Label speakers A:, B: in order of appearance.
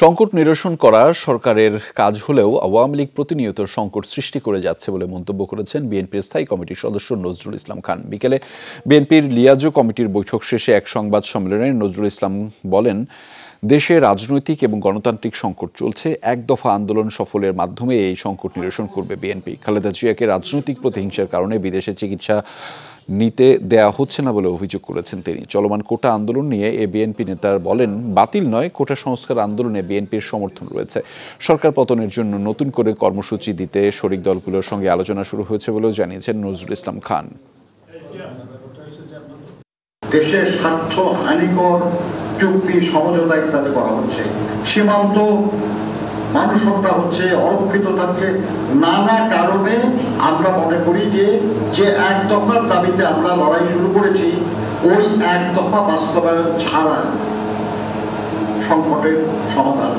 A: সংকট নিরসন করা সরকারের কাজ হলেও আওয়ামী লীগ প্রতিনিয়ত সংকট সৃষ্টি করে যাচ্ছে বলে মন্তব্য করেছেন বিএনপির স্থায়ী কমিটির সদস্য নজরুল ইসলাম খান বিকেলে বিএনপির লিয়াজো কমিটির বৈঠক শেষে এক সংবাদ সম্মেলনে নজরুল ইসলাম বলেন দেশে রাজনৈতিক এবং গণতান্ত্রিক সংকট চলছে এক দফা আন্দোলন সফলের মাধ্যমে এই সংকট নিরসন করবে বিএনপি খালেদা জিয়াকে রাজনৈতিক প্রতিহিংসার কারণে বিদেশে চিকিৎসা নিতে দেয়া হচ্ছে না বলে অভিযোগ করেছেন তিনি চলমান কোটা আন্দোলন নিয়ে এ বিএনপি নেতার বলেন বাতিল নয় কোটা সংস্কার আন্দোলনে বিএনপির সমর্থন রয়েছে সরকার পতনের জন্য নতুন করে কর্মসূচি দিতে শরিক দলগুলোর সঙ্গে আলোচনা শুরু হয়েছে বলেও জানিয়েছেন নজরুল ইসলাম খান
B: দেশের স্বার্থ হানিকর চুক্তি সমঝোতা ইত্যাদি করা হচ্ছে
C: সীমান্ত মানুষটা হচ্ছে অরক্ষিত থাকছে নানা কারণে আমরা মনে করি যে যে এক দফার দাবিতে আমরা লড়াই শুরু করেছি ওই এক দফা বাস্তবায়ন ছাড়া সংকটের সমাধান